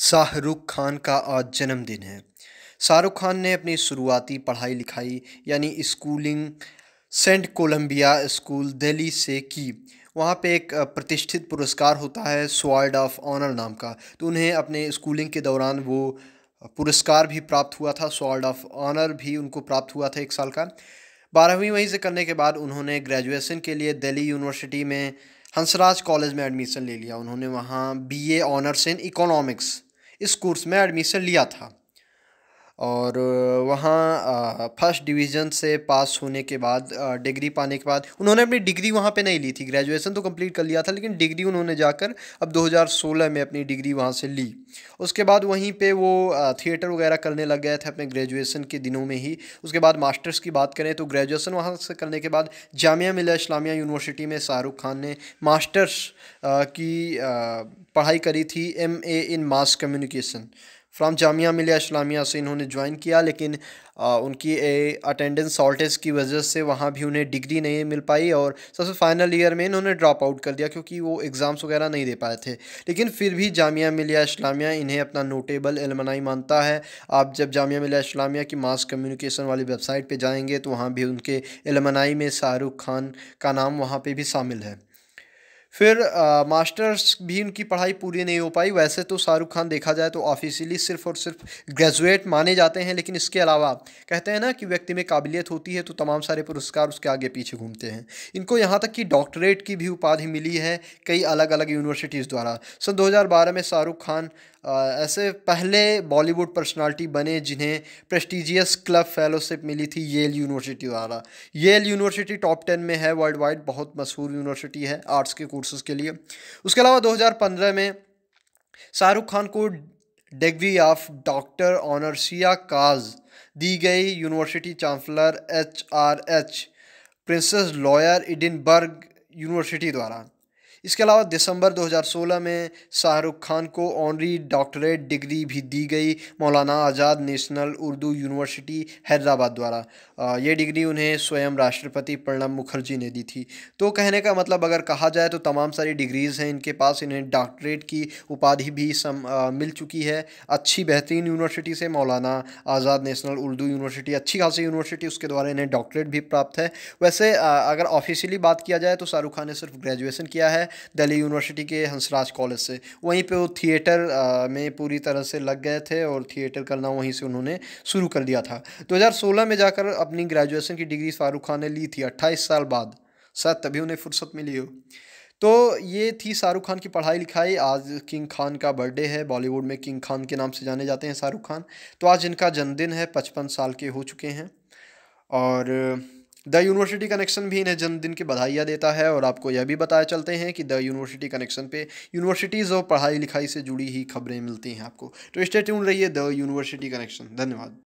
शाहरुख खान का आज जन्मदिन है शाहरुख खान ने अपनी शुरुआती पढ़ाई लिखाई यानी schooling saint Columbia school Delhi से की वहाँ पे एक प्रतिष्ठित पुरस्कार होता है स्वार्ड ऑफ ऑनर नाम का तो उन्हें अपने स्कूलिंग के दौरान वो पुरस्कार भी प्राप्त हुआ था स्वार्ड ऑफ ऑनर भी उनको प्राप्त हुआ था एक साल का बारहवीं वहीं से करने के बाद उन्होंने ग्रेजुएशन के लिए दिल्ली यूनिवर्सिटी में हंसराज कॉलेज में एडमिशन ले लिया उन्होंने वहाँ बीए ऑनर्स इन इकोनॉमिक्स इस कोर्स में एडमिशन लिया था और वहाँ फर्स्ट डिवीज़न से पास होने के बाद डिग्री पाने के बाद उन्होंने अपनी डिग्री वहाँ पे नहीं ली थी ग्रेजुएशन तो कंप्लीट कर लिया था लेकिन डिग्री उन्होंने जाकर अब 2016 में अपनी डिग्री वहाँ से ली उसके बाद वहीं पे वो थिएटर वगैरह करने लग गए थे अपने ग्रेजुएशन के दिनों में ही उसके बाद मास्टर्स की बात करें तो ग्रेजुएसन वहाँ से करने के बाद जामिया मिला इस्लामिया यूनिवर्सिटी में शाहरुख खान ने मास्टर्स की पढ़ाई करी थी M A in mass communication from Jamia Millia Islamia से इन्होंने ज्वाइन किया लेकिन आ, उनकी अटेंडेंस शॉर्टेज की वजह से वहाँ भी उन्हें डिग्री नहीं मिल पाई और सबसे फाइनल ईयर में इन्होंने ड्रॉप आउट कर दिया क्योंकि वो एग्ज़ाम्स वगैरह नहीं दे पाए थे लेकिन फिर भी जामिया मिलिया इस्लामिया इन्हें अपना नोटेबल एलमनाई मानता है आप जब जामिया मिलिया इस्लामिया की मास कम्युनिकेशन वाली वेबसाइट पर जाएंगे तो वहाँ भी उनके एलमनाई में शाहरुख खान का नाम वहाँ पर भी शामिल है फिर आ, मास्टर्स भी उनकी पढ़ाई पूरी नहीं हो पाई वैसे तो शाहरुख खान देखा जाए तो ऑफिशियली सिर्फ और सिर्फ ग्रेजुएट माने जाते हैं लेकिन इसके अलावा कहते हैं ना कि व्यक्ति में काबिलियत होती है तो तमाम सारे पुरस्कार उसके आगे पीछे घूमते हैं इनको यहाँ तक कि डॉक्टरेट की भी उपाधि मिली है कई अलग अलग यूनिवर्सिटीज़ द्वारा सन दो में शाहरुख खान ऐसे पहले बॉलीवुड पर्सनालिटी बने जिन्हें प्रेस्टिजियस क्लब फेलोशिप मिली थी येल यूनिवर्सिटी द्वारा येल यूनिवर्सिटी टॉप टेन में है वर्ल्ड वाइड बहुत मशहूर यूनिवर्सिटी है आर्ट्स के कोर्सेज़ के लिए उसके अलावा 2015 में शाहरुख खान को degree of doctor honoris causa दी गई university chancellor H R H princess royal Edinburgh university द्वारा इसके अलावा दिसंबर 2016 में शाहरुख खान को ऑनरी डॉक्टरेट डिग्री भी दी गई मौलाना आज़ाद नेशनल उर्दू यूनिवर्सिटी हैदराबाद द्वारा ये डिग्री उन्हें स्वयं राष्ट्रपति प्रणब मुखर्जी ने दी थी तो कहने का मतलब अगर कहा जाए तो तमाम सारी डिग्रीज़ हैं इनके पास इन्हें डॉक्टरेट की उपाधि भी सम आ, मिल चुकी है अच्छी बेहतरीन यूनिवर्सिटी से मौलाना आज़ाद नेशनल उर्दू यूनिवर्सिटी अच्छी खासी यूनिवर्सिटी उसके द्वारा इन्हें डॉक्टरेट भी प्राप्त है वैसे अगर ऑफिशियली बात किया जाए तो शाहरुख खान ने सिर्फ ग्रेजुएसन किया है है दिल्ली यूनिवर्सिटी के हंसराज कॉलेज से वहीं पे वो थिएटर में पूरी तरह से लग गए थे और थिएटर करना वहीं से उन्होंने शुरू कर दिया था 2016 में जाकर अपनी ग्रेजुएशन की डिग्री शाहरुख खान ने ली थी अट्ठाईस साल बाद शायद तभी उन्हें फुर्सत मिली हो तो ये थी शाहरुख खान की पढ़ाई लिखाई आज किंग खान का बर्थडे है बॉलीवुड में किंग खान के नाम से जाने जाते हैं शाहरुख खान तो आज इनका जन्मदिन है पचपन साल के हो चुके हैं और द यूनिवर्सिटी कनेक्शन भी इन्हें जन्मदिन की बधाइयाँ देता है और आपको यह भी बताया चलते हैं कि द यूनिवर्सिटी कनेक्शन पे यूनिवर्सिटीज़ और पढ़ाई लिखाई से जुड़ी ही खबरें मिलती हैं आपको तो स्टेट रहिए द यूनिवर्सिटी कनेक्शन धन्यवाद